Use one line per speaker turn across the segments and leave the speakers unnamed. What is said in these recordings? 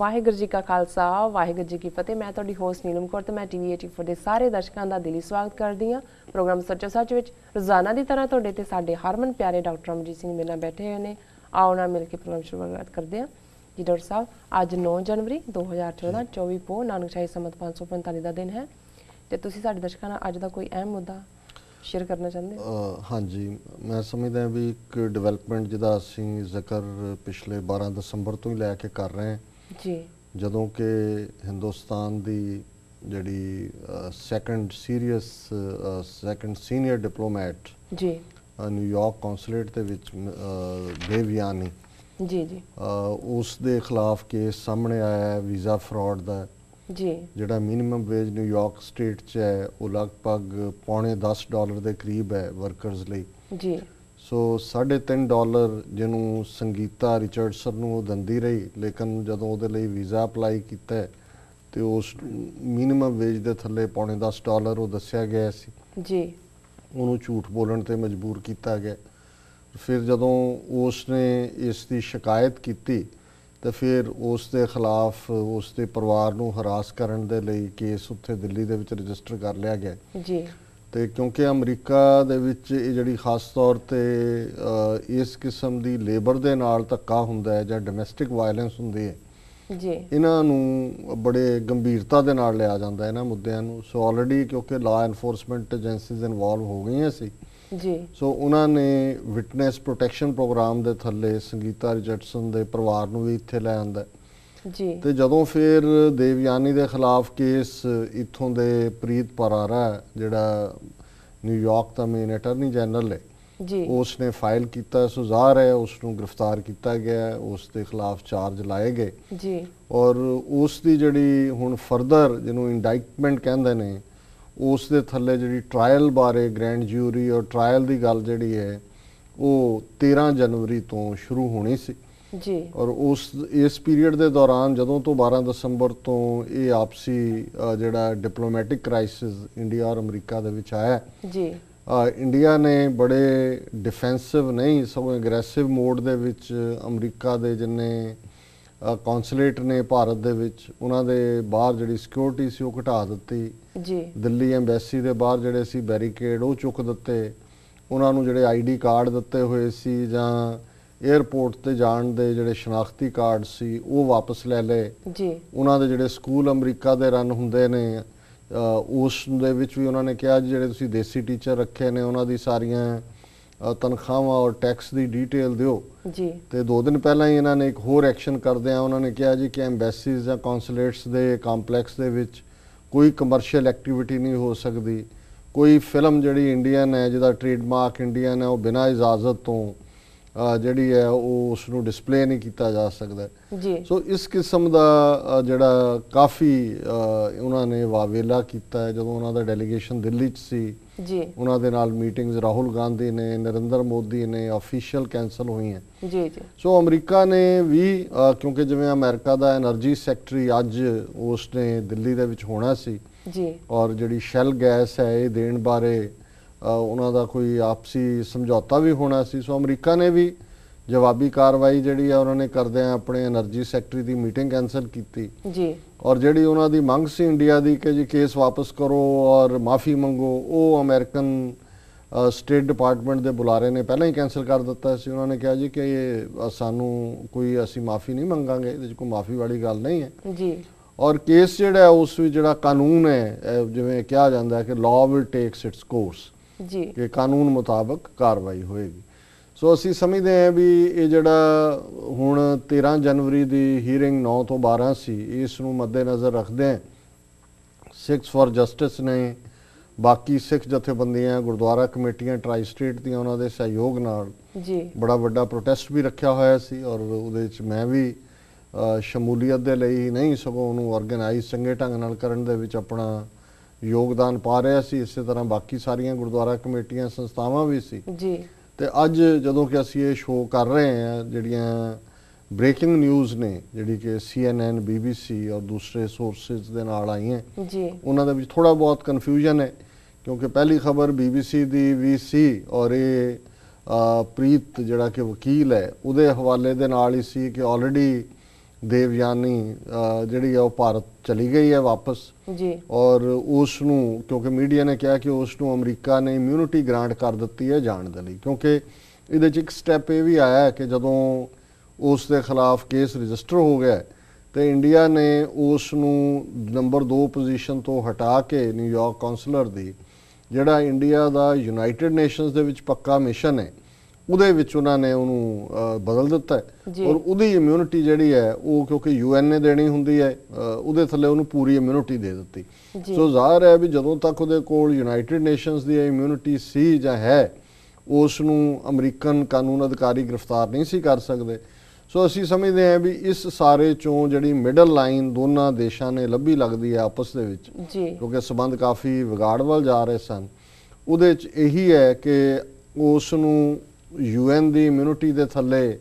ਵਾਹਿਗੁਰੂ ਜੀ ਕਾ ਖਾਲਸਾ ਵਾਹਿਗੁਰੂ ਜੀ ਕੀ ਫਤਿਹ ਮੈਂ ਤੁਹਾਡੀ ਹੋਸਟ ਨੀਲਮ ਕੌਰ ਤੇ ਮੈਂ ਟੀਵੀ 84 ਦੇ ਸਾਰੇ ਦਰਸ਼ਕਾਂ ਦਾ ਦਿਲੀ ਸਵਾਗਤ ਕਰਦੀ ਹਾਂ ਪ੍ਰੋਗਰਾਮ ਸੱਚੋ ਸੱਚ ਵਿੱਚ ਰੋਜ਼ਾਨਾ ਦੀ ਤਰ੍ਹਾਂ ਤੁਹਾਡੇ ਤੇ ਸਾਡੇ ਹਰਮਨ ਪਿਆਰੇ ਡਾਕਟਰ ਅਮਰਜੀਤ ਸਿੰਘ ਮੇਰੇ ਨਾਲ ਬੈਠੇ ਹੋਏ ਨੇ ਆਓ ਨਾਲ ਮਿਲ ਕੇ ਪ੍ਰੋਗਰਾਮ ਸ਼ੁਰੂਆਤ ਕਰਦੇ ਹਾਂ ਜੀ ਡਾਕਟਰ ਸਾਹਿਬ ਅੱਜ 9 ਜਨਵਰੀ 2014 24 ਪੋ ਨਾਨਕਸ਼ਾਹੀ ਸਮਤ 545 ਦਾ ਦਿਨ ਹੈ ਤੇ ਤੁਸੀਂ ਸਾਡੇ ਦਰਸ਼ਕਾਂ ਨਾਲ ਅੱਜ ਦਾ ਕੋਈ ਅਹਿਮ ਮੁੱਦਾ ਸ਼ੇਅਰ ਕਰਨਾ ਚਾਹੁੰਦੇ ਹੋ ਹਾਂਜੀ ਮੈਂ ਸਮਝਦਾ ਵੀ ਇੱਕ ਡਿਵੈਲਪਮੈਂਟ ਜਿਹਦਾ ਅਸੀਂ ਜ਼ਿਕਰ ਪਿਛਲੇ 12 ਦਸੰਬਰ ਤੋਂ ਹੀ ਲੈ ਕੇ ਕਰ ਰਹੇ ਹਾਂ ਜੀ ਜਦੋਂ ਕਿ ਹਿੰਦੁਸਤਾਨ ਦੀ ਜਿਹੜੀ second serious second senior diplomat ਜੀ ਨਿਊਯਾਰਕ ਕੌਂਸੂਲੇਟ ਦੇ ਵਿੱਚ ਦੇਵਯਾਨੀ ਜੀ ਜੀ ਉਸ ਦੇ ਖਿਲਾਫ ਕੇਸ ਸਾਹਮਣੇ ਆਇਆ ਹੈ ਵੀਜ਼ਾ ਫਰਾਡ ਦਾ ਜੀ ਜਿਹੜਾ ਮਿਨੀਮਮ ਵੇਜ ਨਿਊਯਾਰਕ ਸਟੇਟ 'ਚ ਹੈ ਉਹ ਲਗਭਗ ਪੌਣੇ 10 ਡਾਲਰ ਦੇ ਕਰੀਬ ਹੈ ਵਰਕਰਸ ਲਈ ਜੀ ਸੋ 3.5 ਡਾਲਰ ਜਿਹਨੂੰ ਸੰਗੀਤਾ ਰਿਚਰਡਸਨ ਨੂੰ ਉਹ ਦੰਦੀ ਰਹੀ ਲੇਕਿਨ ਜਦੋਂ ਉਹਦੇ ਲਈ ਵੀਜ਼ਾ ਅਪਲਾਈ ਕੀਤਾ ਤੇ ਉਸ ਮਿਨੀਮਮ ਵੇਜ ਦੇ ਥੱਲੇ ਪੌਣੇ 10 ਡਾਲਰ ਉਹ ਦੱਸਿਆ ਗਿਆ ਸੀ ਜੀ ਉਹਨੂੰ ਝੂਠ ਬੋਲਣ ਤੇ ਮਜਬੂਰ ਕੀਤਾ ਗਿਆ ਫਿਰ ਜਦੋਂ ਉਸ ਨੇ ਇਸ ਦੀ ਸ਼ਿਕਾਇਤ ਕੀਤੀ ਤਾਂ ਫਿਰ ਉਸ ਦੇ ਖਿਲਾਫ ਉਸ ਦੇ ਪਰਿਵਾਰ ਨੂੰ ਹਰਾਸ ਕਰਨ ਦੇ ਲਈ ਕੇਸ ਉੱਥੇ ਦਿੱਲੀ ਦੇ ਵਿੱਚ ਰਜਿਸਟਰ ਕਰ ਲਿਆ ਗਿਆ ਜੀ ਤੇ ਕਿਉਂਕਿ ਅਮਰੀਕਾ ਦੇ ਵਿੱਚ ਇਹ ਜਿਹੜੀ ਖਾਸ ਤੌਰ ਤੇ ਇਸ ਕਿਸਮ ਦੀ ਲੇਬਰ ਦੇ ਨਾਲ ਧੱਕਾ ਹੁੰਦਾ ਹੈ ਜਾਂ ਡੋਮੈਸਟਿਕ ਵਾਇਲੈਂਸ ਹੁੰਦੀ ਹੈ ਜੀ ਇਹਨਾਂ ਨੂੰ ਬੜੇ ਗੰਭੀਰਤਾ ਦੇ ਨਾਲ ਲਿਆ ਜਾਂਦਾ ਹੈ ਇਹਨਾਂ ਮੁੱਦਿਆਂ ਨੂੰ ਸੋ ਆਲਰੇਡੀ ਕਿਉਂਕਿ ਲਾ ਐਨਫੋਰਸਮੈਂਟ ਏਜੰਸੀਜ਼ ਇਨਵੋਲਵ ਹੋ ਗਈਆਂ ਸੀ ਜੀ ਸੋ ਉਹਨਾਂ ਨੇ ਵਿਟਨੈਸ ਪ੍ਰੋਟੈਕਸ਼ਨ ਪ੍ਰੋਗਰਾਮ ਦੇ ਥੱਲੇ ਸੰਗੀਤਾ ਰਿਜਟਸਨ ਦੇ ਪਰਿਵਾਰ ਨੂੰ ਵੀ ਇੱਥੇ ਲੈ ਆਂਦਾ ਜੀ ਤੇ ਜਦੋਂ ਫਿਰ ਦੇਵਯਾਨੀ ਦੇ ਖਿਲਾਫ ਕੇਸ ਇਥੋਂ ਦੇ ਪ੍ਰੀਤ ਪਰਾਰਾ ਜਿਹੜਾ ਨਿਊਯਾਰਕ ਦਾ ਮੇਨ ਅਟਰਨੀ ਜਨਰਲ ਹੈ ਜੀ ਉਸ ਨੇ ਫਾਈਲ ਕੀਤਾ ਸੁਜ਼ਾਰ ਹੈ ਉਸ ਨੂੰ ਗ੍ਰਿਫਤਾਰ ਕੀਤਾ ਗਿਆ ਉਸ ਦੇ ਖਿਲਾਫ ਚਾਰਜ ਲਾਏ ਗਏ ਜੀ ਔਰ ਉਸ ਦੀ ਜਿਹੜੀ ਹੁਣ ਫਰਦਰ ਜਿਹਨੂੰ ਇੰਡਾਈਟਮੈਂਟ ਕਹਿੰਦੇ ਨੇ ਉਸ ਦੇ ਥੱਲੇ ਜਿਹੜੀ ਟ੍ਰਾਇਲ ਬਾਰੇ ਗ੍ਰੈਂਡ ਜੂਰੀ ਔਰ ਟ੍ਰਾਇਲ ਦੀ ਗੱਲ ਜਿਹੜੀ ਹੈ ਉਹ 13 ਜਨਵਰੀ ਤੋਂ ਸ਼ੁਰੂ ਹੋਣੀ ਸੀ ਜੀ ਔਰ ਉਸ ਇਸ ਪੀਰੀਅਡ ਦੇ ਦੌਰਾਨ ਜਦੋਂ ਤੋਂ 12 ਦਸੰਬਰ ਤੋਂ ਇਹ ਆਪਸੀ ਜਿਹੜਾ ਡਿਪਲੋਮੈਟਿਕ ਕ੍ਰਾਈਸਿਸ ਇੰਡੀਆ ਔਰ ਅਮਰੀਕਾ ਦੇ ਵਿੱਚ ਆਇਆ ਜੀ ਇੰਡੀਆ ਨੇ ਬੜੇ ਡਿਫੈਂਸਿਵ ਨਹੀਂ ਸਗੋਂ ਐਗਰੈਸਿਵ ਮੋਡ ਦੇ ਵਿੱਚ ਅਮਰੀਕਾ ਦੇ ਜਿੰਨੇ ਕੌਂਸੂਲੇਟ ਨੇ ਭਾਰਤ ਦੇ ਵਿੱਚ ਉਹਨਾਂ ਦੇ ਬਾਹਰ ਜਿਹੜੀ ਸਿਕਿਉਰਿਟੀ ਸੀ ਉਹ ਘਟਾ ਦਿੱਤੀ ਜੀ ਦਿੱਲੀ ਐਮਬੈਸੀ ਦੇ ਬਾਹਰ ਜਿਹੜੇ ਸੀ ਬੈਰੀਕੇਡ ਉਹ ਚੁੱਕ ਦਿੱਤੇ ਉਹਨਾਂ ਨੂੰ ਜਿਹੜੇ ਆਈਡੀ ਕਾਰਡ ਦਿੱਤੇ ਹੋਏ ਸੀ ਜਾਂ ਏਅਰਪੋਰਟ ਤੇ ਜਾਣ ਦੇ ਜਿਹੜੇ ਸ਼ਨਾਖਤੀ ਕਾਰਡ ਸੀ ਉਹ ਵਾਪਸ ਲੈ ਲਏ ਜੀ ਉਹਨਾਂ ਦੇ ਜਿਹੜੇ ਸਕੂਲ ਅਮਰੀਕਾ ਦੇ ਰਨ ਹੁੰਦੇ ਨੇ ਉਸ ਦੇ ਵਿੱਚ ਵੀ ਉਹਨਾਂ ਨੇ ਕਿਹਾ ਜਿਹੜੇ ਤੁਸੀਂ ਦੇਸੀ ਟੀਚਰ ਰੱਖੇ ਨੇ ਉਹਨਾਂ ਦੀ ਸਾਰੀਆਂ ਤਨਖਾਹਾਂ ਔਰ ਟੈਕਸ ਦੀ ਡਿਟੇਲ ਦਿਓ ਜੀ ਤੇ ਦੋ ਦਿਨ ਪਹਿਲਾਂ ਹੀ ਇਹਨਾਂ ਨੇ ਇੱਕ ਹੋਰ ਐਕਸ਼ਨ ਕਰਦੇ ਆ ਉਹਨਾਂ ਨੇ ਕਿਹਾ ਜੀ ਕਿ ਐਮਬੈਸੀਜ਼ ਜਾਂ ਕੌਂਸੂਲੇਟਸ ਦੇ ਕੰਪਲੈਕਸ ਦੇ ਵਿੱਚ ਕੋਈ ਕਮਰਸ਼ੀਅਲ ਐਕਟੀਵਿਟੀ ਨਹੀਂ ਹੋ ਸਕਦੀ ਕੋਈ ਫਿਲਮ ਜਿਹੜੀ ਇੰਡੀਅਨ ਹੈ ਜਿਹਦਾ ਟ੍ਰੇਡਮਾਰਕ ਇੰਡੀਅਨ ਹੈ ਉਹ ਬਿਨਾਂ ਇਜਾਜ਼ਤ ਤੋਂ ਜਿਹੜੀ ਹੈ ਉਹ ਉਸ ਨੂੰ ਡਿਸਪਲੇ ਨਹੀਂ ਕੀਤਾ ਜਾ ਸਕਦਾ ਜੀ ਸੋ ਇਸ ਕਿਸਮ ਦਾ ਜਿਹੜਾ ਕਾਫੀ ਉਹਨਾਂ ਨੇ ਵਾਵੇਲਾ ਕੀਤਾ ਜਦੋਂ ਉਹਨਾਂ ਦਾ ਡੈਲੀਗੇਸ਼ਨ ਦਿੱਲੀ 'ਚ ਸੀ ਜੀ ਉਹਨਾਂ ਦੇ ਨਾਲ ਮੀਟਿੰਗਸ ਰਾਹੁਲ ਗਾਂਧੀ ਨੇ ਨਰਿੰਦਰ ਮੋਦੀ ਨੇ ਅਫੀਸ਼ੀਅਲ ਕੈਨਸਲ ਹੋਈਆਂ ਜੀ ਜੀ ਸੋ ਅਮਰੀਕਾ ਨੇ ਵੀ ਕਿਉਂਕਿ ਜਿਵੇਂ ਅਮਰੀਕਾ ਦਾ એનર્ਜੀ ਸੈਕਟਰੀ ਅੱਜ ਉਸ ਨੇ ਦਿੱਲੀ ਦੇ ਵਿੱਚ ਹੋਣਾ ਸੀ ਜੀ ਔਰ ਜਿਹੜੀ ਸ਼ੈਲ ਗੈਸ ਹੈ ਇਹ ਦੇਣ ਬਾਰੇ ਉਹਨਾਂ ਦਾ ਕੋਈ ਆਪਸੀ ਸਮਝੌਤਾ ਵੀ ਹੋਣਾ ਸੀ ਸੋ ਅਮਰੀਕਾ ਨੇ ਵੀ ਜਵਾਬੀ ਕਾਰਵਾਈ ਜਿਹੜੀ ਆ ਉਹਨਾਂ ਨੇ ਕਰਦੇ ਆ ਆਪਣੇ એનર્ਜੀ ਸੈਕਟਰੀ ਦੀ ਮੀਟਿੰਗ ਕੈਨਸਲ ਕੀਤੀ ਜੀ ਔਰ ਜਿਹੜੀ ਉਹਨਾਂ ਦੀ ਮੰਗ ਸੀ ਇੰਡੀਆ ਦੀ ਕਿ ਜੀ ਕੇਸ ਵਾਪਸ ਕਰੋ ਔਰ ਮਾਫੀ ਮੰਗੋ ਉਹ ਅਮਰੀਕਨ ਸਟੇਟ ਡਿਪਾਰਟਮੈਂਟ ਦੇ ਬੁਲਾਰੇ ਨੇ ਪਹਿਲਾਂ ਹੀ ਕੈਨਸਲ ਕਰ ਦਿੱਤਾ ਸੀ ਉਹਨਾਂ ਨੇ ਕਿਹਾ ਜੀ ਕਿ ਸਾਨੂੰ ਕੋਈ ਅਸੀਂ ਮਾਫੀ ਨਹੀਂ ਮੰਗਾਂਗੇ ਇਹਦੇ ਵਿੱਚ ਕੋਈ ਮਾਫੀ ਵਾਲੀ ਗੱਲ ਨਹੀਂ ਹੈ ਜੀ ਔਰ ਕੇਸ ਜਿਹੜਾ ਉਸ ਵਿੱਚ ਜਿਹੜਾ ਕਾਨੂੰਨ ਹੈ ਜਿਵੇਂ ਕਿਹਾ ਜਾਂਦਾ ਹੈ ਕਿ law will takes its course ਜੀ ਕਿ ਕਾਨੂੰਨ ਮੁਤਾਬਕ ਕਾਰਵਾਈ ਹੋਏਗੀ ਸੋ ਅਸੀਂ ਸਮਝਦੇ ਹਾਂ ਵੀ ਇਹ ਜਿਹੜਾ ਹੁਣ 13 ਜਨਵਰੀ ਦੀ ਹੀਅਰਿੰਗ 9 ਤੋਂ 12 ਸੀ ਇਸ ਨੂੰ ਮੱਦੇਨਜ਼ਰ ਰੱਖਦੇ ਹਾਂ ਸਿਕਸ ਫਾਰ ਜਸਟਿਸ ਨੇ ਬਾਕੀ ਸਿੱਖ ਜਥੇਬੰਦੀਆਂ ਗੁਰਦੁਆਰਾ ਕਮੇਟੀਆਂ ਟ੍ਰਾਈ ਸਟੇਟ ਦੀਆਂ ਉਹਨਾਂ ਦੇ ਸਹਿਯੋਗ ਨਾਲ ਜੀ ਬੜਾ ਵੱਡਾ ਪ੍ਰੋਟੈਸਟ ਵੀ ਰੱਖਿਆ ਹੋਇਆ ਸੀ ਔਰ ਉਹਦੇ ਵਿੱਚ ਮੈਂ ਵੀ ਸ਼ਮੂਲੀਅਤ ਦੇ ਲਈ ਨਹੀਂ ਸਗੋਂ ਉਹਨੂੰ ਆਰਗੇਨਾਈਜ਼ ਚੰਗੇ ਢੰਗ ਨਾਲ ਕਰਨ ਦੇ ਵਿੱਚ ਆਪਣਾ ਯੋਗਦਾਨ ਪਾ ਰਿਹਾ ਸੀ ਇਸੇ ਤਰ੍ਹਾਂ ਬਾਕੀ ਸਾਰੀਆਂ ਗੁਰਦੁਆਰਾ ਕਮੇਟੀਆਂ ਸੰਸਥਾਵਾਂ ਵੀ ਸੀ ਜੀ ਤੇ ਅੱਜ ਜਦੋਂ ਕਿ ਅਸੀਂ ਇਹ ਸ਼ੋਅ ਕਰ ਰਹੇ ਹਾਂ ਜਿਹੜੀਆਂ ਬ੍ਰੇਕਿੰਗ ਨਿਊਜ਼ ਨੇ ਜਿਹੜੀ ਕਿ CNN BBC ਔਰ ਦੂਸਰੇ ਸੋਰਸਸ ਦੇ ਨਾਲ ਆਈਆਂ ਜੀ ਉਹਨਾਂ ਦੇ ਵਿੱਚ ਥੋੜਾ ਬਹੁਤ ਕਨਫਿਊਜ਼ਨ ਹੈ ਕਿਉਂਕਿ ਪਹਿਲੀ ਖਬਰ BBC ਦੀ ਵੀ ਸੀ ਔਰ ਇਹ ਪ੍ਰੀਤ ਜਿਹੜਾ ਕਿ ਵਕੀਲ ਹੈ ਉਹਦੇ ਹਵਾਲੇ ਦੇ ਨਾਲ ਹੀ ਸੀ ਕਿ ਆਲਰੇਡੀ ਦੇਵਯਾਨੀ ਜਿਹੜੀ ਆ ਉਹ ਭਾਰਤ ਚਲੀ ਗਈ ਹੈ ਵਾਪਸ ਜੀ ਔਰ ਉਸ ਨੂੰ ਕਿਉਂਕਿ ਮੀਡੀਆ ਨੇ ਕਿਹਾ ਕਿ ਉਸ ਨੂੰ ਅਮਰੀਕਾ ਨੇ ਇਮਿਊਨਿਟੀ ਗ੍ਰਾਂਟ ਕਰ ਦਿੱਤੀ ਹੈ ਜਾਣ ਦੇ ਲਈ ਕਿਉਂਕਿ ਇਹਦੇ ਚ ਇੱਕ ਸਟੈਪ ਇਹ ਵੀ ਆਇਆ ਕਿ ਜਦੋਂ ਉਸ ਦੇ ਖਿਲਾਫ ਕੇਸ ਰਜਿਸਟਰ ਹੋ ਗਿਆ ਤੇ ਇੰਡੀਆ ਨੇ ਉਸ ਨੂੰ ਨੰਬਰ 2 ਪੋਜੀਸ਼ਨ ਤੋਂ ਹਟਾ ਕੇ ਨਿਊਯਾਰਕ ਕਾਉਂਸਲਰ ਦੀ ਜਿਹੜਾ ਇੰਡੀਆ ਦਾ ਯੂਨਾਈਟਿਡ ਨੇਸ਼ਨਸ ਦੇ ਵਿੱਚ ਪੱਕਾ ਮਿਸ਼ਨ ਹੈ ਉਹਦੇ ਵਿੱਚ ਉਹਨਾਂ ਨੇ ਉਹਨੂੰ ਬਦਲ ਦਿੱਤਾ ਹੈ ਔਰ ਉਹਦੀ ਇਮਿਊਨਿਟੀ ਜਿਹੜੀ ਹੈ ਉਹ ਕਿਉਂਕਿ ਯੂਐਨ ਨੇ ਦੇਣੀ ਹੁੰਦੀ ਹੈ ਉਹਦੇ ਥੱਲੇ ਉਹਨੂੰ ਪੂਰੀ ਇਮਿਊਨਿਟੀ ਦੇ ਦਿੱਤੀ ਸੋ ਜ਼ਾਹਰ ਹੈ ਵੀ ਜਦੋਂ ਤੱਕ ਉਹਦੇ ਕੋਲ ਯੂਨਾਈਟਿਡ ਨੇਸ਼ਨਸ ਦੀ ਇਮਿਊਨਿਟੀ ਸੀ ਜਾਂ ਹੈ ਉਸ ਨੂੰ ਅਮਰੀਕਨ ਕਾਨੂੰਨ ਅਧਿਕਾਰੀ ਗ੍ਰਿਫਤਾਰ ਨਹੀਂ ਸੀ ਕਰ ਸਕਦੇ ਸੋ ਅਸੀਂ ਸਮਝਦੇ ਹਾਂ ਵੀ ਇਸ ਸਾਰੇ ਚੋਂ ਜਿਹੜੀ ਮਿਡਲ ਲਾਈਨ ਦੋਨਾਂ ਦੇਸ਼ਾਂ ਨੇ ਲੱਭੀ ਲੱਗਦੀ ਹੈ ਆਪਸ ਦੇ ਵਿੱਚ ਕਿਉਂਕਿ ਸਬੰਧ ਕਾਫੀ ਵਿਗਾੜਵਲ ਜਾ ਰਹੇ ਸਨ ਉਹਦੇ ਚ ਇਹੀ ਹੈ ਕਿ ਉਸ ਨੂੰ ਯੂਐਨ ਦੀ ਇਮਿਊਨਿਟੀ ਦੇ ਥੱਲੇ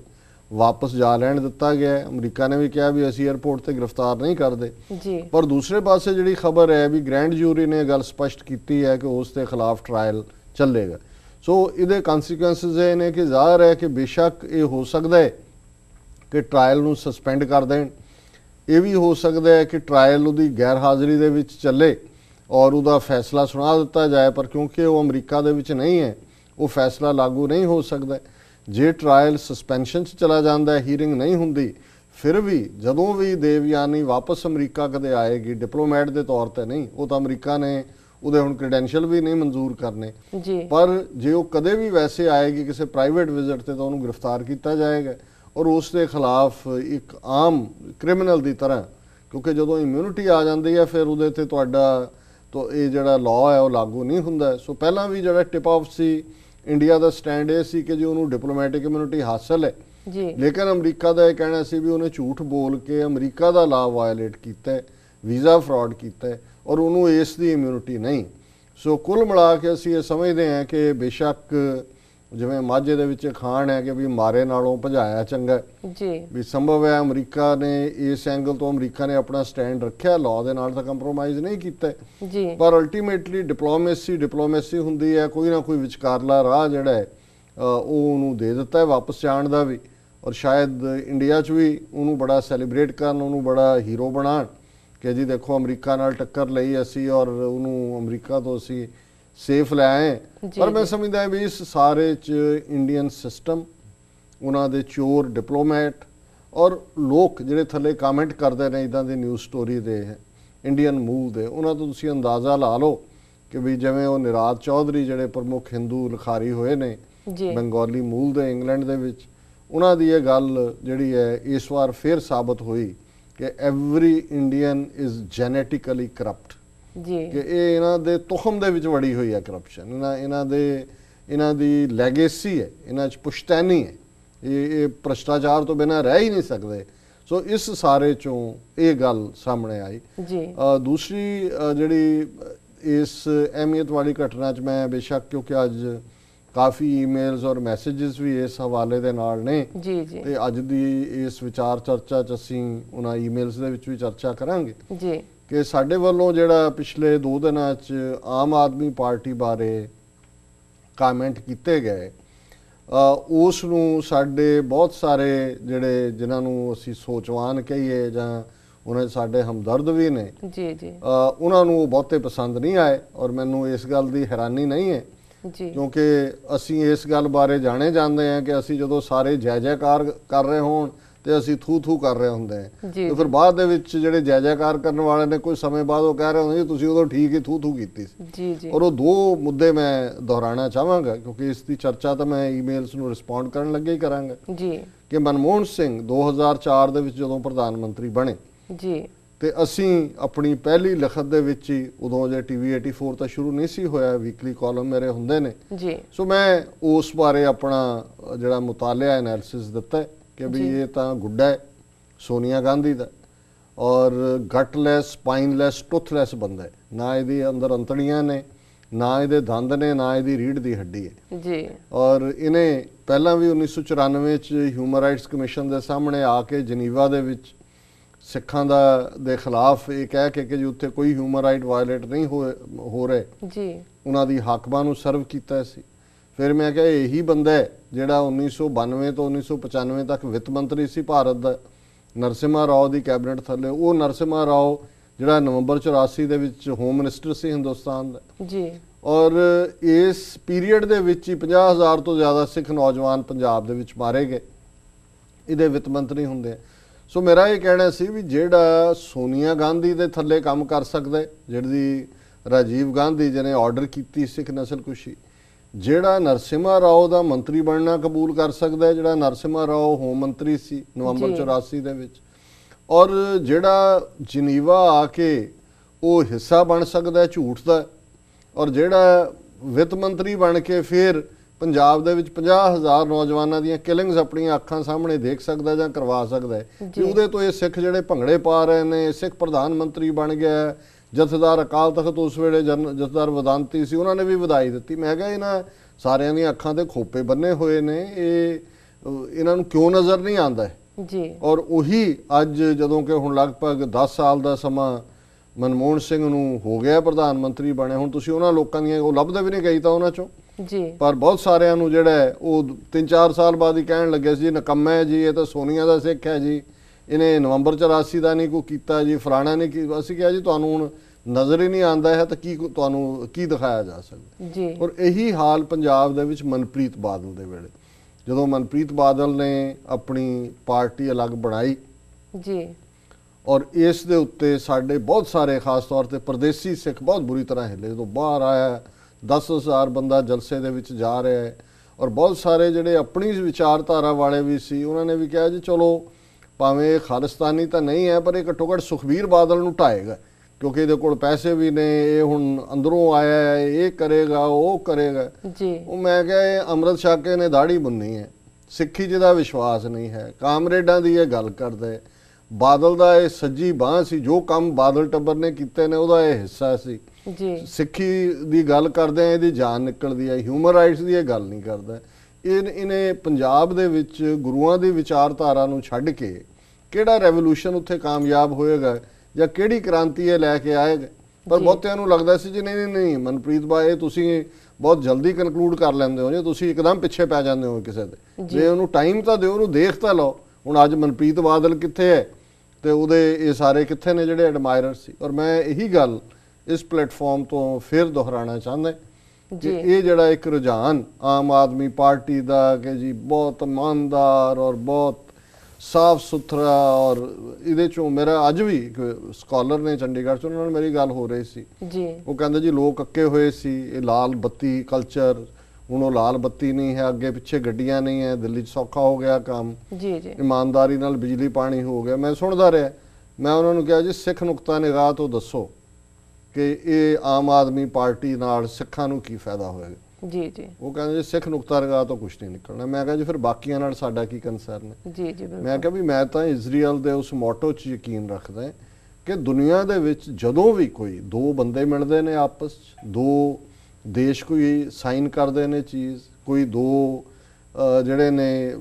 ਵਾਪਸ ਜਾ ਲੈਣ ਦਿੱਤਾ ਗਿਆ ਹੈ ਅਮਰੀਕਾ ਨੇ ਵੀ ਕਿਹਾ ਵੀ ਅਸੀਂ 에어ਪੋਰਟ ਤੇ ਗ੍ਰਿਫਤਾਰ ਨਹੀਂ ਕਰਦੇ ਜੀ ਪਰ ਦੂਸਰੇ ਪਾਸੇ ਜਿਹੜੀ ਖਬਰ ਹੈ ਵੀ ਗ੍ਰੈਂਡ ਜੂਰੀ ਨੇ ਗੱਲ ਸਪਸ਼ਟ ਕੀਤੀ ਹੈ ਕਿ ਉਸ ਦੇ ਖਿਲਾਫ ਟ੍ਰਾਇਲ ਚੱਲੇਗਾ ਸੋ ਇਹਦੇ ਕਨਸੀਕੁਐਂਸਸ ਇਹ ਨੇ ਕਿ ਜ਼ਾਹਰ ਹੈ ਕਿ ਬੇਸ਼ੱਕ ਇਹ ਹੋ ਸਕਦਾ ਹੈ ਕਿ ਟ੍ਰਾਇਲ ਨੂੰ ਸਸਪੈਂਡ ਕਰ ਦੇਣ ਇਹ ਵੀ ਹੋ ਸਕਦਾ ਹੈ ਕਿ ਟ੍ਰਾਇਲ ਉਹਦੀ ਗੈਰ ਹਾਜ਼ਰੀ ਦੇ ਵਿੱਚ ਚੱਲੇ ਔਰ ਉਹਦਾ ਫੈਸਲਾ ਸੁਣਾ ਦਿੱਤਾ ਜਾਏ ਪਰ ਕਿਉਂਕਿ ਉਹ ਅਮਰੀਕਾ ਦੇ ਵਿੱਚ ਨਹੀਂ ਹੈ ਉਹ ਫੈਸਲਾ ਲਾਗੂ ਨਹੀਂ ਹੋ ਸਕਦਾ ਜੇ ਟ੍ਰਾਇਲ ਸਸਪੈਂਸ਼ਨ 'ਚ ਚਲਾ ਜਾਂਦਾ ਹੈ ਹੀਅਰਿੰਗ ਨਹੀਂ ਹੁੰਦੀ ਫਿਰ ਵੀ ਜਦੋਂ ਵੀ ਦੇਵਯਾਨੀ ਵਾਪਸ ਅਮਰੀਕਾ ਕਦੇ ਆਏਗੀ ਡਿਪਲੋਮੈਟ ਦੇ ਤੌਰ ਤੇ ਨਹੀਂ ਉਹ ਤਾਂ ਅਮਰੀਕਾ ਨੇ ਉਹਦੇ ਹੁਣ ਕ੍ਰੈਡੈਂਸ਼ੀਅਲ ਵੀ ਨਹੀਂ ਮਨਜ਼ੂਰ ਕਰਨੇ ਪਰ ਜੇ ਉਹ ਕਦੇ ਵੀ ਵੈਸੇ ਆਏਗੀ ਕਿਸੇ ਪ੍ਰਾਈਵੇਟ ਵਿਜ਼ਿਟ ਤੇ ਤਾਂ ਉਹਨੂੰ ਗ੍ਰਿਫਤਾਰ ਕੀਤਾ ਜਾਏਗਾ ਔਰ ਉਸ ਦੇ ਖਿਲਾਫ ਇੱਕ ਆਮ ਕ੍ਰਿਮੀਨਲ ਦੀ ਤਰ੍ਹਾਂ ਕਿਉਂਕਿ ਜਦੋਂ ਇਮਿਊਨਿਟੀ ਆ ਜਾਂਦੀ ਹੈ ਫਿਰ ਉਹਦੇ ਤੇ ਤੁਹਾਡਾ ਤੋਂ ਇਹ ਜਿਹੜਾ ਲਾਅ ਹੈ ਉਹ ਲਾਗੂ ਨਹੀਂ ਹੁੰਦਾ ਸੋ ਪਹਿਲਾਂ ਵੀ ਜਿਹੜਾ ਟਿਪ ਆਫ ਸੀ ਇੰਡੀਆ ਦਾ ਸਟੈਂਡ ਇਹ ਸੀ ਕਿ ਜੀ ਉਹਨੂੰ ਡਿਪਲੋਮੈਟਿਕ ਇਮਿਊਨਿਟੀ ਹਾਸਲ ਹੈ ਜੀ ਲੇਕਿਨ ਅਮਰੀਕਾ ਦਾ ਇਹ ਕਹਿਣਾ ਸੀ ਵੀ ਉਹਨੇ ਝੂਠ ਬੋਲ ਕੇ ਅਮਰੀਕਾ ਦਾ ਲਾਅ ਵਾਇਲੇਟ ਕੀਤਾ ਹੈ ਵੀਜ਼ਾ ਫਰਾਡ ਕੀਤਾ ਹੈ ਔਰ ਉਹਨੂੰ ਇਸ ਦੀ ਇਮਿਊਨਿਟੀ ਨਹੀਂ ਸੋ ਕੁੱਲ ਮਿਲਾ ਕੇ ਅਸੀਂ ਇਹ ਸਮਝਦੇ ਹਾਂ ਕਿ ਬੇਸ਼ੱਕ ਜਿਵੇਂ ਮਾਝੇ ਦੇ ਵਿੱਚ ਖਾਣ ਹੈ ਕਿ ਵੀ ਮਾਰੇ ਨਾਲੋਂ ਭਜਾਇਆ ਚੰਗਾ ਜੀ ਵੀ ਸੰਭਵ ਹੈ ਅਮਰੀਕਾ ਨੇ ਇਸ ਐਂਗਲ ਤੋਂ ਅਮਰੀਕਾ ਨੇ ਆਪਣਾ ਸਟੈਂਡ ਰੱਖਿਆ ਲਾਅ ਦੇ ਨਾਲ ਤਾਂ ਕੰਪਰੋਮਾਈਜ਼ ਨਹੀਂ ਕੀਤਾ ਜੀ ਪਰ ਅਲਟੀਮੇਟਲੀ ਡਿਪਲੋਮੇਸੀ ਡਿਪਲੋਮੇਸੀ ਹੁੰਦੀ ਹੈ ਕੋਈ ਨਾ ਕੋਈ ਵਿਚਕਾਰਲਾ ਰਾਹ ਜਿਹੜਾ ਹੈ ਉਹ ਉਹਨੂੰ ਦੇ ਦਿੱਤਾ ਹੈ ਵਾਪਸ ਜਾਣ ਦਾ ਵੀ ਔਰ ਸ਼ਾਇਦ ਇੰਡੀਆ 'ਚ ਵੀ ਉਹਨੂੰ ਬੜਾ ਸੈਲੀਬ੍ਰੇਟ ਕਰਨ ਉਹਨੂੰ ਬੜਾ ਹੀਰੋ ਬਣਾਣ ਕਿ ਜੀ ਦੇਖੋ ਅਮਰੀਕਾ ਨਾਲ ਟੱਕਰ ਲਈ ਅਸੀਂ ਔਰ ਉਹਨੂੰ ਅਮਰੀਕਾ ਤੋਂ ਅਸੀਂ ਸੇਫ ਲੈ ਆਏ ਪਰ ਮੈਂ ਸਮਝਦਾ ਵੀ ਇਸ ਸਾਰੇ ਚ ਇੰਡੀਅਨ ਸਿਸਟਮ ਉਹਨਾਂ ਦੇ ਚੋਰ ਡਿਪਲੋਮੈਟ ਔਰ ਲੋਕ ਜਿਹੜੇ ਥੱਲੇ ਕਮੈਂਟ ਕਰਦੇ ਨੇ ਇਦਾਂ ਦੀ ਨਿਊਜ਼ ਸਟੋਰੀ ਦੇ ਇੰਡੀਅਨ ਮੂਲ ਦੇ ਉਹਨਾਂ ਤੋਂ ਤੁਸੀਂ ਅੰਦਾਜ਼ਾ ਲਾ ਲਓ ਕਿ ਵੀ ਜਿਵੇਂ ਉਹ ਨਿਰਾਦ ਚੌਧਰੀ ਜਿਹੜੇ ਪ੍ਰਮੁੱਖ ਹਿੰਦੂ ਲਖਾਰੀ ਹੋਏ ਨੇ ਬੰਗਾਲੀ ਮੂਲ ਦੇ ਇੰਗਲੈਂਡ ਦੇ ਵਿੱਚ ਉਹਨਾਂ ਦੀ ਇਹ ਗੱਲ ਜਿਹੜੀ ਹੈ ਇਸ ਵਾਰ ਫੇਰ ਸਾਬਤ ਹੋਈ ਕਿ every Indian is genetically corrupt ਜੀ ਕਿ ਇਹ ਇਹਨਾਂ ਦੇ ਤੁਖਮ ਦੇ ਵਿੱਚ ਵੜੀ ਹੋਈ ਹੈ ਕਰਪਸ਼ਨ ਇਹਨਾਂ ਇਹਨਾਂ ਦੇ ਇਹਨਾਂ ਦੀ ਲੈਗੇਸੀ ਹੈ ਇਹਨਾਂ 'ਚ ਪੁਸ਼ਤੈਨੀ ਹੈ ਇਹ ਇਹ ਭ੍ਰਸ਼ਟਾਚਾਰ ਤੋਂ ਬਿਨਾ ਰਹਿ ਹੀ ਨਹੀਂ ਸਕਦੇ ਸੋ ਇਸ ਸਾਰੇ ਚੋਂ ਇਹ ਗੱਲ ਸਾਹਮਣੇ ਆਈ ਜੀ ਦੂਸਰੀ ਜਿਹੜੀ ਇਸ ਅਹਿਮੀਅਤ ਵਾਲੀ ਘਟਨਾ 'ਚ ਮੈਂ ਬੇਸ਼ੱਕ ਕਿਉਂਕਿ ਅੱਜ ਕਾਫੀ ਈਮੇਲਸ ਔਰ ਮੈਸੇजेस ਵੀ ਇਸ ਹਵਾਲੇ ਦੇ ਨਾਲ ਨੇ ਜੀ ਜੀ ਤੇ ਅੱਜ ਦੀ ਇਸ ਵਿਚਾਰ ਚਰਚਾ 'ਚ ਅਸੀਂ ਉਹਨਾਂ ਈਮੇਲਸ ਦੇ ਵਿੱਚ ਵੀ ਚਰਚਾ ਕਰਾਂਗੇ ਜੀ ਕਿ ਸਾਡੇ ਵੱਲੋਂ ਜਿਹੜਾ ਪਿਛਲੇ ਦੋ ਦਿਨਾਂ 'ਚ ਆਮ ਆਦਮੀ ਪਾਰਟੀ ਬਾਰੇ ਕਮੈਂਟ ਕੀਤੇ ਗਏ ਉਸ ਨੂੰ ਸਾਡੇ ਬਹੁਤ ਸਾਰੇ ਜਿਹੜੇ ਜਿਨ੍ਹਾਂ ਨੂੰ ਅਸੀਂ ਸੋਚਵਾਨ ਕਹੀਏ ਜਾਂ ਉਹਨਾਂ ਦੇ ਸਾਡੇ ਹਮਦਰਦ ਵੀ ਨੇ ਜੀ ਜੀ ਉਹਨਾਂ ਨੂੰ ਉਹ ਬਹੁਤੇ ਪਸੰਦ ਨਹੀਂ ਆਏ ਔਰ ਮੈਨੂੰ ਇਸ ਗੱਲ ਦੀ ਹੈਰਾਨੀ ਨਹੀਂ ਹੈ ਜੀ ਕਿਉਂਕਿ ਅਸੀਂ ਇਸ ਗੱਲ ਬਾਰੇ ਜਾਣੇ ਜਾਂਦੇ ਹਾਂ ਕਿ ਅਸੀਂ ਜਦੋਂ ਸਾਰੇ ਜੈ ਜੈਕਾਰ ਕਰ ਰਹੇ ਹੋਣ ਤੇ ਅਸੀਂ ਥੂ ਥੂ ਕਰ ਰਹੇ ਹੁੰਦੇ ਹਾਂ ਤੇ ਫਿਰ ਬਾਅਦ ਦੇ ਵਿੱਚ ਜਿਹੜੇ ਜਾਇਜ਼ਾਕਾਰ ਕਰਨ ਵਾਲੇ ਨੇ ਕੋਈ ਸਮੇਂ ਬਾਅਦ ਉਹ ਕਹਿ ਰਹੇ ਹੁੰਦੇ ਤੁਸੀਂ ਉਦੋਂ ਠੀਕ ਹੀ ਥੂ ਥੂ ਕੀਤੀ ਸੀ ਜੀ ਜੀ ਔਰ ਉਹ ਦੋ ਮੁੱਦੇ ਮੈਂ ਦੁਹਰਾਣਾ ਚਾਹਾਂਗਾ ਕਿਉਂਕਿ ਇਸ ਦੀ ਚਰਚਾ ਤਾਂ ਮੈਂ ਈਮੇਲਸ ਨੂੰ ਰਿਸਪੌਂਡ ਕਰਨ ਲੱਗੇ ਹੀ ਕਰਾਂਗਾ ਜੀ ਕਿ ਮਨਮੋਹਨ ਸਿੰਘ 2004 ਦੇ ਵਿੱਚ ਜਦੋਂ ਪ੍ਰਧਾਨ ਮੰਤਰੀ ਬਣੇ ਜੀ ਤੇ ਅਸੀਂ ਆਪਣੀ ਪਹਿਲੀ ਲਖਤ ਦੇ ਵਿੱਚ ਹੀ ਉਦੋਂ ਜੇ ਟੀਵੀ 84 ਤਾਂ ਸ਼ੁਰੂ ਨਹੀਂ ਸੀ ਹੋਇਆ ਵੀਕਲੀ ਕਾਲਮ ਮੇਰੇ ਹੁੰਦੇ ਨੇ ਜੀ ਸੋ ਮੈਂ ਉਸ ਬਾਰੇ ਆਪਣਾ ਜਿਹੜਾ ਮੁਤਾਲਿਆ ਐਨਾਲਿਸਿਸ ਦਿੱਤਾ ਹੈ ਕਿ ਵੀ ਇਹ ਤਾਂ ਗੁੱਡਾ ਹੈ ਸੋਨੀਆ ਗਾਂਧੀ ਦਾ ਔਰ ਗਟਲੈਸ ਸਪਾਈਨਲੈਸ ਟੁੱਥਲੈਸ ਬੰਦਾ ਹੈ ਨਾ ਇਹਦੇ ਅੰਦਰ ਅੰਤੜੀਆਂ ਨੇ ਨਾ ਇਹਦੇ ਦੰਦ ਨੇ ਨਾ ਇਹਦੀ ਰੀੜ ਦੀ ਹੱਡੀ ਹੈ ਜੀ ਔਰ ਇਹਨੇ ਪਹਿਲਾਂ ਵੀ 1994 ਵਿੱਚ ਹਿਊਮਨ ਰਾਈਟਸ ਕਮਿਸ਼ਨ ਦੇ ਸਾਹਮਣੇ ਆ ਕੇ ਜਨੀਵਾ ਦੇ ਵਿੱਚ ਸਿੱਖਾਂ ਦਾ ਦੇ ਖਿਲਾਫ ਇਹ ਕਹਿ ਕੇ ਕਿ ਜੀ ਉੱਥੇ ਕੋਈ ਹਿਊਮਨ ਰਾਈਟ ਵਾਇਲੇਟ ਨਹੀਂ ਹੋ ਰਹੇ ਜੀ ਉਹਨਾਂ ਦੀ ਹਾਕਮਾਂ ਨੂੰ ਸਰਵ ਕੀਤਾ ਸੀ ਫਿਰ ਮੈਂ ਕਿਹਾ ਇਹੀ ਬੰਦਾ ਹੈ ਜਿਹੜਾ 1992 ਤੋਂ 1995 ਤੱਕ ਵਿੱਤ ਮੰਤਰੀ ਸੀ ਭਾਰਤ ਦਾ ਨਰਸਿਮਾ ਰਾਓ ਦੀ ਕੈਬਨਿਟ ਥੱਲੇ ਉਹ ਨਰਸਿਮਾ ਰਾਓ ਜਿਹੜਾ ਨਵੰਬਰ 84 ਦੇ ਵਿੱਚ ਹੋਮ ਮਿਨਿਸਟਰ ਸੀ ਹਿੰਦੁਸਤਾਨ ਦਾ ਜੀ ਔਰ ਇਸ ਪੀਰੀਅਡ ਦੇ ਵਿੱਚ ਹੀ 50000 ਤੋਂ ਜ਼ਿਆਦਾ ਸਿੱਖ ਨੌਜਵਾਨ ਪੰਜਾਬ ਦੇ ਵਿੱਚ ਮਾਰੇ ਗਏ ਇਹਦੇ ਵਿੱਤ ਮੰਤਰੀ ਹੁੰਦੇ ਸੋ ਮੇਰਾ ਇਹ ਕਹਿਣਾ ਸੀ ਵੀ ਜਿਹੜਾ ਸੋਨੀਆ ਗਾਂਧੀ ਦੇ ਥੱਲੇ ਕੰਮ ਕਰ ਸਕਦਾ ਜਿਹੜੀ ਰਾਜੀਵ ਗਾਂਧੀ ਜਿਹਨੇ ਆਰਡਰ ਕੀਤੀ ਸਿੱਖ ਨਸਲ ਕੁਸ਼ੀ ਜਿਹੜਾ ਨਰਸਿਮਾ ਰਾਓ ਦਾ ਮੰਤਰੀ ਬਣਨਾ ਕਬੂਲ ਕਰ ਸਕਦਾ ਹੈ ਜਿਹੜਾ ਨਰਸਿਮਾ ਰਾਓ ਹੋਮ ਮੰਤਰੀ ਸੀ ਨਵੰਬਰ 84 ਦੇ ਵਿੱਚ ਔਰ ਜਿਹੜਾ ਜਨੀਵਾ ਆ ਕੇ ਉਹ ਹਿੱਸਾ ਬਣ ਸਕਦਾ ਹੈ ਝੂਠ ਦਾ ਔਰ ਜਿਹੜਾ ਵਿੱਤ ਮੰਤਰੀ ਬਣ ਕੇ ਫਿਰ ਪੰਜਾਬ ਦੇ ਵਿੱਚ 50000 ਨੌਜਵਾਨਾਂ ਦੀਆਂ ਕਿਲਿੰਗਸ ਆਪਣੀਆਂ ਅੱਖਾਂ ਸਾਹਮਣੇ ਦੇਖ ਸਕਦਾ ਜਾਂ ਕਰਵਾ ਸਕਦਾ ਹੈ ਉਹਦੇ ਤੋਂ ਇਹ ਸਿੱਖ ਜਿਹੜੇ ਭੰਗੜੇ ਪਾ ਰਹੇ ਨੇ ਸਿੱਖ ਪ੍ਰਧਾਨ ਮੰਤਰੀ ਬਣ ਗਿਆ ਜਥੇਦਾਰ ਅਕਾਲ ਤਖਤ ਉਸ ਵੇਲੇ ਜਥੇਦਾਰ ਵਿਦਾਂਤੀ ਸੀ ਉਹਨਾਂ ਨੇ ਵੀ ਵਧਾਈ ਦਿੱਤੀ ਮੈਂ ਕਿਹਾ ਇਹਨਾਂ ਸਾਰਿਆਂ ਦੀਆਂ ਅੱਖਾਂ ਤੇ ਖੋਪੇ ਬੰਨੇ ਹੋਏ ਨੇ ਇਹ ਇਹਨਾਂ ਨੂੰ ਕਿਉਂ ਨਜ਼ਰ ਨਹੀਂ ਆਉਂਦਾ ਜੀ ਔਰ ਉਹੀ ਅੱਜ ਜਦੋਂ ਕਿ ਹੁਣ ਲਗਭਗ 10 ਸਾਲ ਦਾ ਸਮਾਂ ਮਨਮੋਹਨ ਸਿੰਘ ਨੂੰ ਹੋ ਗਿਆ ਪ੍ਰਧਾਨ ਮੰਤਰੀ ਬਣਿਆ ਹੁਣ ਤੁਸੀਂ ਉਹਨਾਂ ਲੋਕਾਂ ਦੀਆਂ ਉਹ ਲੱਭਦੇ ਵੀ ਨਹੀਂ ਗਈ ਤਾਂ ਉਹਨਾਂ ਚੋਂ ਜੀ ਪਰ ਬਹੁਤ ਸਾਰਿਆਂ ਨੂੰ ਜਿਹੜਾ ਉਹ 3-4 ਸਾਲ ਬਾਅਦ ਹੀ ਕਹਿਣ ਲੱਗੇ ਸੀ ਜੀ ਨਕਮਾ ਹੈ ਜੀ ਇਹ ਤਾਂ ਸੋਨੀਆ ਦਾ ਸਿੱਖ ਹੈ ਜੀ ਇਹਨੇ ਨਵੰਬਰ 84 ਦਾ ਨਹੀਂ ਕੋ ਕੀਤਾ ਜੀ ਫਲਾਣਾ ਨੇ ਕੀ ਅਸੀਂ ਕਿਹਾ ਜੀ ਤੁਹਾਨੂੰ ਹੁਣ ਨਜ਼ਰ ਹੀ ਨਹੀਂ ਆਂਦਾ ਹੈ ਤਾਂ ਕੀ ਤੁਹਾਨੂੰ ਕੀ ਦਿਖਾਇਆ ਜਾ ਸਕਦਾ ਜੀ ਔਰ ਇਹੀ ਹਾਲ ਪੰਜਾਬ ਦੇ ਵਿੱਚ ਮਨਪ੍ਰੀਤ ਬਾਦਲ ਦੇ ਵੇਲੇ ਜਦੋਂ ਮਨਪ੍ਰੀਤ ਬਾਦਲ ਨੇ ਆਪਣੀ ਪਾਰਟੀ ਅਲੱਗ ਬਣਾਈ ਜੀ ਔਰ ਇਸ ਦੇ ਉੱਤੇ ਸਾਡੇ ਬਹੁਤ ਸਾਰੇ ਖਾਸ ਤੌਰ ਤੇ ਪਰਦੇਸੀ ਸਿੱਖ ਬਹੁਤ ਬੁਰੀ ਤਰ੍ਹਾਂ ਹਿੱਲੇ ਜਦੋਂ ਬਾਹਰ ਆਇਆ 10000 ਬੰਦਾ ਜਲਸੇ ਦੇ ਵਿੱਚ ਜਾ ਰਿਹਾ ਹੈ ਔਰ ਬਹੁਤ ਸਾਰੇ ਜਿਹੜੇ ਆਪਣੀ ਵਿਚਾਰਧਾਰਾ ਵਾਲੇ ਵੀ ਸੀ ਉਹਨਾਂ ਨੇ ਵੀ ਕਿਹਾ ਜੀ ਚਲੋ ਭਾਵੇਂ ਖਾਲਸਤਾਨੀ ਖਾਲਿਸਤਾਨੀ ਤਾਂ ਨਹੀਂ ਹੈ ਪਰ ਇਹ ਘੱਟੋ ਸੁਖਵੀਰ ਬਾਦਲ ਨੂੰ ਢਾਏਗਾ ਕਿਉਂਕਿ ਇਹਦੇ ਕੋਲ ਪੈਸੇ ਵੀ ਨੇ ਇਹ ਹੁਣ ਅੰਦਰੋਂ ਆਇਆ ਹੈ ਇਹ ਕਰੇਗਾ ਉਹ ਕਰੇਗਾ ਜੀ ਉਹ ਮੈਂ ਕਿਹਾ ਇਹ ਅਮਰਤ ਸ਼ਾਕੇ ਨੇ ਦਾੜੀ ਬੁੰਨੀ ਹੈ ਸਿੱਖੀ ਜਿਹਦਾ ਵਿਸ਼ਵਾਸ ਨਹੀਂ ਹੈ ਕਾਮਰੇਡਾਂ ਦੀ ਇਹ ਗੱਲ ਕਰਦਾ ਬਾਦਲ ਦਾ ਇਹ ਸੱਜੀ ਬਾਹ ਸੀ ਜੋ ਕੰਮ ਬਾਦਲ ਟੱਬਰ ਨੇ ਕੀਤੇ ਨੇ ਉਹਦਾ ਇਹ ਹਿੱਸਾ ਸੀ ਜੀ ਸਿੱਖੀ ਦੀ ਗੱਲ ਕਰਦੇ ਆ ਇਹਦੀ ਜਾਨ ਨਿਕਲਦੀ ਹੈ ਹਿਊਮਨ ਰਾਈਟਸ ਦੀ ਇਹ ਗੱਲ ਨਹੀਂ ਕਰਦਾ ਇਹ ਇਹਨੇ ਪੰਜਾਬ ਦੇ ਵਿੱਚ ਗੁਰੂਆਂ ਦੀ ਵਿਚਾਰਧਾਰਾ ਨੂੰ ਛੱਡ ਕੇ ਕਿਹੜਾ ਰੈਵੋਲੂਸ਼ਨ ਉੱਥੇ ਕਾਮਯਾਬ ਹੋਏਗਾ ਜਾਂ ਕਿਹੜੀ ਕ੍ਰਾਂਤੀ ਇਹ ਲੈ ਕੇ ਆਏਗਾ ਪਰ ਬਹੁਤਿਆਂ ਨੂੰ ਲੱਗਦਾ ਸੀ ਜੀ ਨਹੀਂ ਨਹੀਂ ਨਹੀਂ ਮਨਪ੍ਰੀਤ ਬਾਏ ਤੁਸੀਂ ਬਹੁਤ ਜਲਦੀ ਕਨਕਲੂਡ ਕਰ ਲੈਂਦੇ ਹੋ ਜੇ ਤੁਸੀਂ ਇੱਕਦਮ ਪਿੱਛੇ ਪੈ ਜਾਂਦੇ ਹੋ ਕਿਸੇ ਦੇ ਜੇ ਉਹਨੂੰ ਟਾਈਮ ਤਾਂ ਦਿਓ ਉਹਨੂੰ ਦੇਖ ਤਾਂ ਲਓ ਹੁਣ ਅੱਜ ਮਨਪ੍ਰੀਤ ਬਾਦਲ ਕਿੱਥੇ ਹੈ ਤੇ ਉਹਦੇ ਇਹ ਸਾਰੇ ਕਿੱਥੇ ਨੇ ਜਿਹੜੇ ਐਡਮਾਇਰਰ ਸੀ ਔਰ ਮੈਂ ਇਹੀ ਗੱਲ ਇਸ ਪਲੇਟਫਾਰਮ ਤੋਂ ਫਿਰ ਦੁਹਰਾਣਾ ਚਾਹੁੰਦਾ ਜੀ ਇਹ ਜਿਹੜਾ ਇੱਕ ਰੁਝਾਨ ਆਮ ਆਦਮੀ ਪਾਰਟੀ ਦਾ ਕਿ ਜੀ ਬਹੁਤ ਇਮਾਨਦਾਰ ਔਰ ਬਹੁਤ ਸਾਫ ਸੁਥਰਾ ਔਰ ਇਹਦੇ ਚੋਂ ਮੇਰਾ ਅੱਜ ਵੀ ਸਕਾਲਰ ਨੇ ਚੰਡੀਗੜ੍ਹ ਚ ਉਹਨਾਂ ਨਾਲ ਮੇਰੀ ਗੱਲ ਹੋ ਰਹੀ ਸੀ ਜੀ ਉਹ ਕਹਿੰਦੇ ਜੀ ਲੋਕ ਅੱਕੇ ਹੋਏ ਸੀ ਇਹ ਲਾਲ ਬੱਤੀ ਕਲਚਰ ਹੁਣ ਉਹ ਲਾਲ ਬੱਤੀ ਨਹੀਂ ਹੈ ਅੱਗੇ ਪਿੱਛੇ ਗੱਡੀਆਂ ਨਹੀਂ ਹੈ ਦਿੱਲੀ 'ਚ ਸੌਖਾ ਹੋ ਗਿਆ ਕੰਮ ਜੀ ਜੀ ਇਮਾਨਦਾਰੀ ਨਾਲ ਬਿਜਲੀ ਪਾਣੀ ਹੋ ਗਿਆ ਮੈਂ ਸੁਣਦਾ ਰਿਹਾ ਮੈਂ ਉਹਨਾਂ ਨੂੰ ਕਿਹਾ ਜੀ ਸਿੱਖ ਨੁਕਤਾ ਨਿਗਾਹ ਤੋਂ ਦੱਸੋ ਕਿ ਇਹ ਆਮ ਆਦਮੀ ਪਾਰਟੀ ਨਾਲ ਸਿੱਖਾਂ ਨੂੰ ਕੀ ਫਾਇਦਾ ਹੋਏਗਾ ਜੀ ਜੀ ਉਹ ਕਹਿੰਦੇ ਜੀ ਸਿੱਖ ਨੁਕਤਾਰਗਾ ਤੋਂ ਕੁਝ ਨਹੀਂ ਨਿਕਲਣਾ ਮੈਂ ਕਿਹਾ ਜੀ ਫਿਰ ਬਾਕੀਆਂ ਨਾਲ ਸਾਡਾ ਕੀ ਕੰਸਰਨ ਹੈ ਜੀ ਜੀ ਬਿਲਕੁਲ ਮੈਂ ਕਿਹਾ ਵੀ ਮੈਂ ਤਾਂ ਇਜ਼ਰਾਈਲ ਦੇ ਉਸ ਮੋਟੋ 'ਚ ਯਕੀਨ ਰੱਖਦਾ ਹਾਂ ਕਿ ਦੁਨੀਆ ਦੇ ਵਿੱਚ ਜਦੋਂ ਵੀ ਕੋਈ ਦੋ ਬੰਦੇ ਮਿਲਦੇ ਨੇ ਆਪਸ 'ਚ ਦੋ ਦੇਸ਼ ਕੋਈ ਸਾਈਨ ਕਰਦੇ ਨੇ ਚੀਜ਼ ਕੋਈ ਦੋ ਜਿਹੜੇ ਨੇ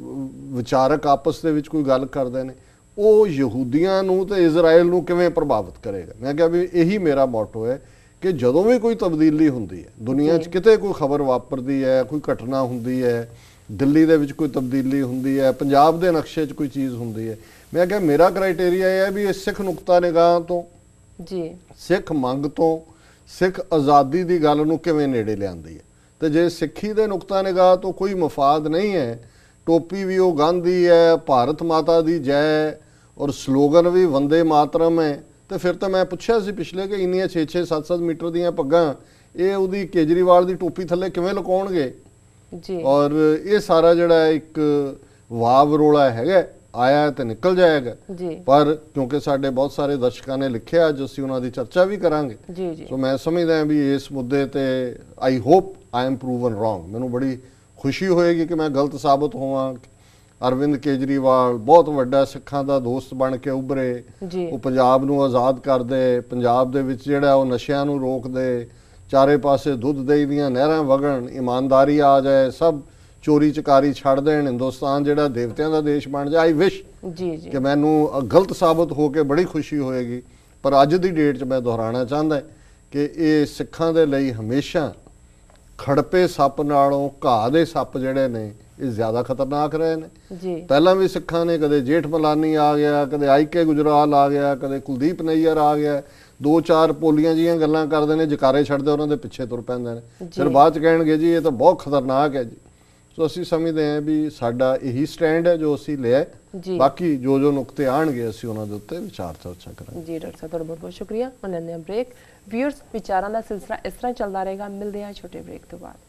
ਵਿਚਾਰਕ ਆਪਸ ਦੇ ਵਿੱਚ ਕੋਈ ਗੱਲ ਕਰਦੇ ਨੇ ਉਹ ਯਹੂਦੀਆਂ ਨੂੰ ਤੇ ਇਜ਼ਰਾਈਲ ਨੂੰ ਕਿਵੇਂ ਪ੍ਰਭਾਵਿਤ ਕਰੇਗਾ ਮੈਂ ਕਿਹਾ ਵੀ ਇਹੀ ਮੇਰਾ ਮੋਟੋ ਹੈ ਕਿ ਜਦੋਂ ਵੀ ਕੋਈ ਤਬਦੀਲੀ ਹੁੰਦੀ ਹੈ ਦੁਨੀਆ 'ਚ ਕਿਤੇ ਕੋਈ ਖਬਰ ਵਾਪਰਦੀ ਹੈ ਕੋਈ ਘਟਨਾ ਹੁੰਦੀ ਹੈ ਦਿੱਲੀ ਦੇ ਵਿੱਚ ਕੋਈ ਤਬਦੀਲੀ ਹੁੰਦੀ ਹੈ ਪੰਜਾਬ ਦੇ ਨਕਸ਼ੇ 'ਚ ਕੋਈ ਚੀਜ਼ ਹੁੰਦੀ ਹੈ ਮੈਂ ਕਿਹਾ ਮੇਰਾ ਕ੍ਰਾਈਟੇਰੀਆ ਇਹ ਹੈ ਵੀ ਸਿੱਖ ਨੁਕਤਾ ਨਿਗਾਹ ਤੋਂ ਜੀ ਸਿੱਖ ਮੰਗ ਤੋਂ ਸਿੱਖ ਆਜ਼ਾਦੀ ਦੀ ਗੱਲ ਨੂੰ ਕਿਵੇਂ ਨੇੜੇ ਲਿਆਂਦੀ ਹੈ ਤੇ ਜੇ ਸਿੱਖੀ ਦੇ ਨੁਕਤਾ ਨਿਗਾਹ ਤੋਂ ਕੋਈ ਮਫਾਦ ਨਹੀਂ ਹੈ ਟੋਪੀ ਵੀ ਉਹ ਗਾਂਧੀ ਹੈ ਭਾਰਤ ਮਾਤਾ ਦੀ ਜੈ ਔਰ ਸਲੋਗਨ ਵੀ ਵੰਦੇ ਮਾਤਰਮ ਹੈ ਤੇ ਫਿਰ ਤਾਂ ਮੈਂ ਪੁੱਛਿਆ ਸੀ ਪਿਛਲੇ ਕਿ ਇੰਨੀਆਂ 6-6 7-7 ਮੀਟਰ ਦੀਆਂ ਪੱਗਾਂ ਇਹ ਉਹਦੀ ਕੇਜਰੀਵਾਲ ਦੀ ਟੋਪੀ ਥੱਲੇ ਕਿਵੇਂ ਲੁਕਾਉਣਗੇ ਜੀ ਔਰ ਇਹ ਸਾਰਾ ਜਿਹੜਾ ਇੱਕ ਵਾਵ ਰੋਲਾ ਹੈਗਾ ਆਇਆ ਤੇ ਨਿਕਲ ਜਾਏਗਾ ਪਰ ਕਿਉਂਕਿ ਸਾਡੇ ਬਹੁਤ ਸਾਰੇ ਦਰਸ਼ਕਾਂ ਨੇ ਲਿਖਿਆ ਜੋ ਅਸੀਂ ਉਹਨਾਂ ਦੀ ਚਰਚਾ ਵੀ ਕਰਾਂਗੇ ਜੀ ਜੀ ਸੋ ਮੈਂ ਸਮਝਦਾ ਹਾਂ ਵੀ ਇਸ ਮੁੱਦੇ ਤੇ I hope I am proven wrong ਮੈਨੂੰ ਬੜੀ ਖੁਸ਼ੀ ਹੋਏਗੀ ਕਿ ਮੈਂ ਗਲਤ ਸਾਬਤ ਹੋਵਾਂ ਅਰਵਿੰਦ ਕੇਜਰੀਵਾਲ ਬਹੁਤ ਵੱਡਾ ਸਿੱਖਾਂ ਦਾ ਦੋਸਤ ਬਣ ਕੇ ਉਭਰੇ ਉਹ ਪੰਜਾਬ ਨੂੰ ਆਜ਼ਾਦ ਕਰਦੇ ਪੰਜਾਬ ਦੇ ਵਿੱਚ ਜਿਹੜਾ ਉਹ ਨਸ਼ਿਆਂ ਨੂੰ ਰੋਕਦੇ ਚਾਰੇ ਪਾਸੇ ਦੁੱਧ ਦੇਈ ਦੀਆਂ ਨਹਿਰਾਂ ਵਗਣ ਇਮਾਨਦਾਰੀ ਆ ਜਾਏ ਸਭ ਚੋਰੀ ਚਕਾਰੀ ਛੱਡ ਦੇਣ ਹਿੰਦੁਸਤਾਨ ਜਿਹੜਾ ਦੇਵਤਿਆਂ ਦਾ ਦੇਸ਼ ਬਣ ਜਾਏ ਆਈ ਵਿਸ਼ ਜੀ ਜੀ ਕਿ ਮੈਨੂੰ ਗਲਤ ਸਾਬਤ ਹੋ ਕੇ ਬੜੀ ਖੁਸ਼ੀ ਹੋਏਗੀ ਪਰ ਅੱਜ ਦੀ ਡੇਟ 'ਚ ਮੈਂ ਦੁਹਰਾਣਾ ਚਾਹੁੰਦਾ ਕਿ ਇਹ ਸਿੱਖਾਂ ਦੇ ਲਈ ਹਮੇਸ਼ਾ ਖੜਪੇ ਸੱਪ ਨਾਲੋਂ ਘਾਹ ਦੇ ਸੱਪ ਜਿਹੜੇ ਨੇ ਇਹ ਜ਼ਿਆਦਾ ਖਤਰਨਾਕ ਰਹੇ ਨੇ ਜੀ ਪਹਿਲਾਂ ਵੀ ਸਿੱਖਾਂ ਨੇ ਕਦੇ ਜੇਠ ਮਲਾਨੀ ਆ ਗਿਆ ਕਦੇ ਆਈਕੇ ਗੁਜਰਾਲ ਆ ਗਿਆ ਕਦੇ ਕੁਲਦੀਪ ਨਈਅਰ ਆ ਗਿਆ ਦੋ ਚਾਰ ਪੋਲੀਆਂ ਜੀਆਂ ਗੱਲਾਂ ਕਰਦੇ ਨੇ ਜਕਾਰੇ ਛੱਡਦੇ ਉਹਨਾਂ ਦੇ ਪਿੱਛੇ ਤੁਰ ਪੈਂਦੇ ਨੇ ਫਿਰ ਬਾਅਦ ਚ ਕਹਿਣਗੇ ਜੀ ਇਹ ਤਾਂ ਬਹੁਤ ਖਤਰਨਾਕ ਹੈ ਜੀ ਸੋ ਅਸੀਂ ਸਮਝਦੇ ਹਾਂ ਵੀ ਸਾਡਾ ਇਹੀ ਸਟੈਂਡ ਹੈ ਜੋ ਅਸੀਂ ਲਿਆ ਬਾਕੀ ਜੋ ਜੋ ਨੁਕਤੇ ਆਣਗੇ ਅਸੀਂ ਉਹਨਾਂ ਦੇ ਉੱਤੇ ਵਿਚਾਰ ਚਰਚਾ ਕਰਾਂਗੇ ਜੀ ਡਾਕਟਰ ਸਾਹਿਬ ਤੁਹਾਡਾ ਬਹੁਤ ਬਹੁਤ ਸ਼ੁਕਰੀਆ ਹੁਣ ਬ੍ਰੇਕ ਵੀਅਰਸ ਵਿਚਾਰਾਂ ਦਾ ਸਿਲਸਿਲਾ ਇਸ ਤਰ੍ਹਾਂ ਚੱਲਦਾ ਰਹੇਗਾ ਮਿਲਦੇ ਹਾਂ ਛੋਟੇ ਬ੍ਰੇਕ ਤੋਂ ਬਾਅਦ